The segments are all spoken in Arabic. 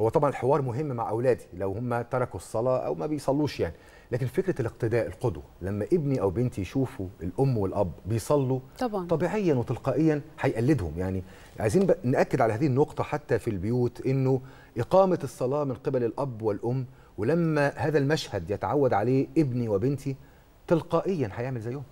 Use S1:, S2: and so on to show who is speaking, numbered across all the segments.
S1: هو طبعا الحوار مهم مع اولادي لو هم تركوا الصلاه او ما بيصلوش يعني لكن فكره الاقتداء القدوه لما ابني او بنتي يشوفوا الام والاب بيصلوا طبعا طبيعيا وتلقائيا هيقلدهم يعني عايزين ناكد على هذه النقطه حتى في البيوت انه اقامه الصلاه من قبل الاب والام ولما هذا المشهد يتعود عليه ابني وبنتي تلقائيا هيعمل زيهم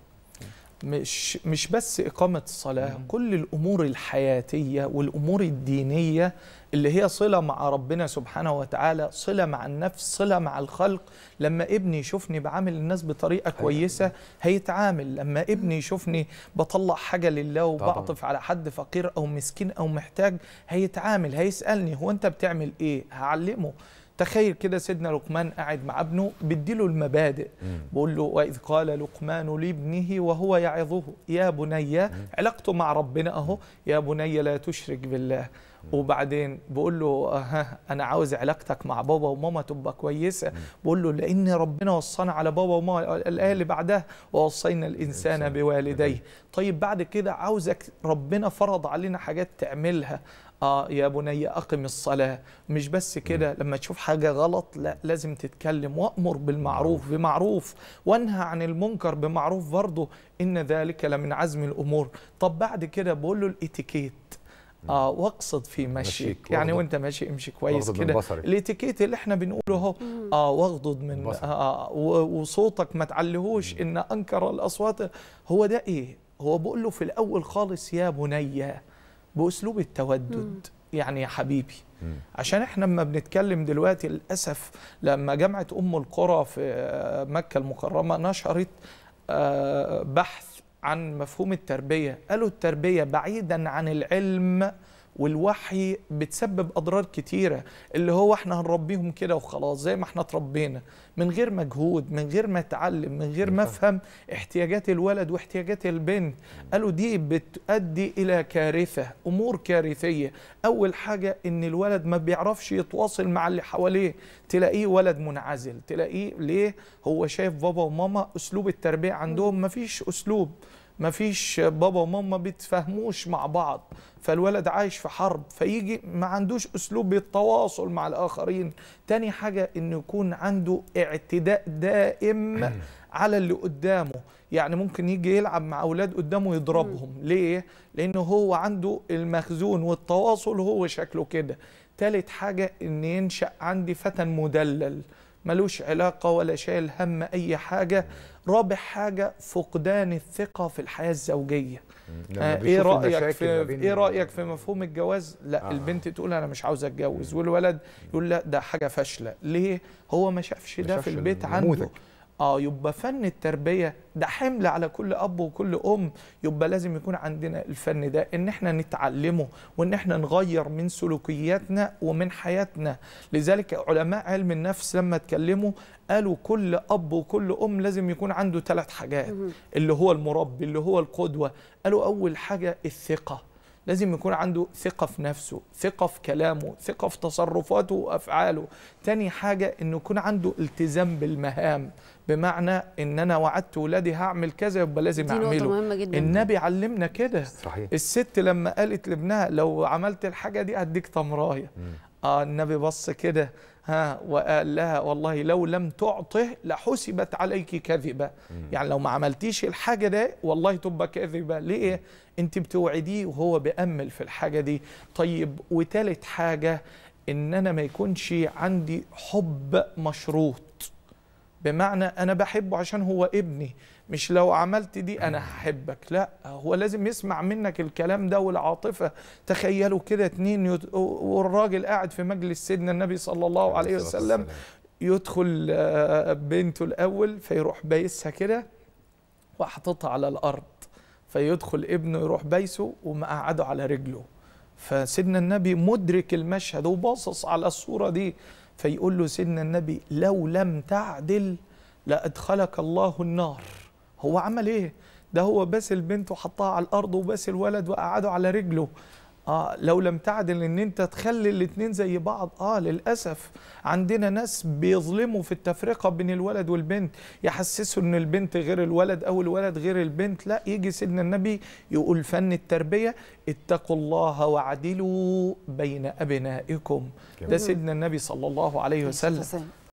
S1: مش مش بس اقامه الصلاه كل الامور الحياتيه والامور الدينيه اللي هي صله مع ربنا سبحانه وتعالى صله مع النفس صله مع الخلق لما ابني يشوفني بعامل الناس بطريقه كويسه إيه؟ هيتعامل لما ابني يشوفني بطلع حاجه لله وبعطف على حد فقير او مسكين او محتاج هيتعامل هيسالني هو انت بتعمل ايه هعلمه تخيل كده سيدنا لقمان قاعد مع ابنه بيديله المبادئ بقول له واذ قال لقمان لابنه وهو يعظه يا بني علاقته مع ربنا اهو يا بني لا تشرك بالله وبعدين بقول له ها انا عاوز علاقتك مع بابا وماما تبقى كويسه بقول له لان ربنا وصانا على بابا وماما الايه اللي بعدها ووصينا الانسان بوالديه طيب بعد كده عاوزك ربنا فرض علينا حاجات تعملها آه يا بني أقم الصلاة مش بس كده لما تشوف حاجة غلط لا لازم تتكلم وأمر بالمعروف بمعروف وانهى عن المنكر بمعروف برضه إن ذلك لمن عزم الأمور طب بعد كده بقول له الإتيكيت اه واقصد في مشيك يعني وانت ماشي امشي كويس كده الاتيكيت اللي احنا بنقوله اهو اه واغضض من آه, آه، وصوتك ما تعلهوش ان انكر الاصوات هو ده ايه هو بقول له في الاول خالص يا بني باسلوب التودد يعني يا حبيبي عشان احنا لما بنتكلم دلوقتي للاسف لما جامعه ام القرى في مكه المكرمه نشرت آه، بحث عن مفهوم التربية قالوا التربية بعيدا عن العلم والوحي بتسبب اضرار كتيره اللي هو احنا هنربيهم كده وخلاص زي ما احنا اتربينا من غير مجهود من غير ما اتعلم من غير ما أيوة. افهم احتياجات الولد واحتياجات البنت قالوا دي بتؤدي الى كارثه امور كارثيه اول حاجه ان الولد ما بيعرفش يتواصل مع اللي حواليه تلاقيه ولد منعزل تلاقيه ليه هو شايف بابا وماما اسلوب التربيه عندهم ما فيش اسلوب مفيش بابا وماما بيتفاهموش مع بعض فالولد عايش في حرب فيجي ما عندوش اسلوب التواصل مع الاخرين تاني حاجه انه يكون عنده اعتداء دائم على اللي قدامه يعني ممكن يجي يلعب مع اولاد قدامه يضربهم ليه لانه هو عنده المخزون والتواصل هو شكله كده تالت حاجه ان ينشا عندي فتى مدلل ملوش علاقة ولا شايل هم أي حاجة رابع حاجة فقدان الثقة في الحياة الزوجية آه ايه رايك في ايه رايك في مفهوم الجواز لا آه. البنت تقول انا مش عاوز اتجوز والولد يقول لا ده حاجه فاشله ليه هو ما شافش ده في البيت عنده اه يبقى فن التربيه ده حمل على كل اب وكل ام يبقى لازم يكون عندنا الفن ده ان احنا نتعلمه وان احنا نغير من سلوكياتنا ومن حياتنا لذلك علماء علم النفس لما اتكلموا قالوا كل اب وكل ام لازم يكون عنده ثلاث حاجات اللي هو المربي اللي هو القدوه قالوا اول حاجه الثقه لازم يكون عنده ثقة في نفسه ثقة في كلامه ثقة في تصرفاته وأفعاله تاني حاجة أنه يكون عنده التزام بالمهام بمعنى ان انا وعدت ولادي هعمل كذا يبقى لازم دي اعمله مهمة جدا النبي علمنا كده الست لما قالت لابنها لو عملت الحاجه دي هديك تمرايه آه النبي بص كده ها وقال لها والله لو لم تعطه لحسبت عليك كذبة يعني لو ما عملتيش الحاجة ده والله تبقى كذبة ليه انت بتوعديه وهو بأمل في الحاجة دي طيب وتالت حاجة ان انا ما يكونش عندي حب مشروط بمعنى أنا بحبه عشان هو ابني مش لو عملت دي أنا هحبك لا هو لازم يسمع منك الكلام ده والعاطفة تخيلوا كده اتنين يت... والراجل قاعد في مجلس سيدنا النبي صلى الله عليه وسلم يدخل آه، بنته الأول فيروح بايسها كده وحاططها على الأرض فيدخل ابنه يروح بايسه ومقعده على رجله فسيدنا النبي مدرك المشهد وباصص على الصورة دي فيقول له سيدنا النبي لو لم تعدل لأدخلك الله النار هو عمل إيه؟ ده هو بس البنت وحطها على الأرض وبس الولد وقعده على رجله اه لو لم تعدل ان انت تخلي الاثنين زي بعض اه للاسف عندنا ناس بيظلموا في التفرقه بين الولد والبنت يحسسوا ان البنت غير الولد او الولد غير البنت لا يجي سيدنا النبي يقول فن التربيه اتقوا الله وعدلوا بين ابنائكم ده سيدنا النبي صلى الله عليه وسلم